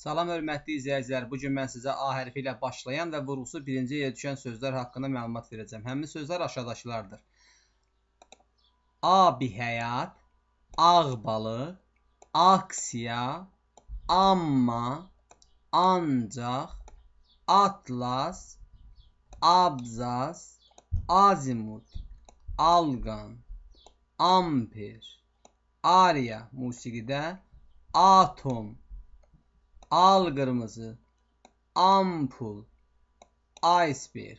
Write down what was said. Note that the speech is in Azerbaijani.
Salam hörmətli izləyicilər. Bu gün mən sizə A hərfi ilə başlayan və vurğusu birinci yerə düşən sözlər haqqında məlumat verəcəm. Həmin sözlər aşağıdakılardır. Abi həyat, ağ balı, aksiya, amma, ancaq, atlas, abzas, azimut, alqan, amper, arya musiqidə atom Al kırmızı. Ampul. Ice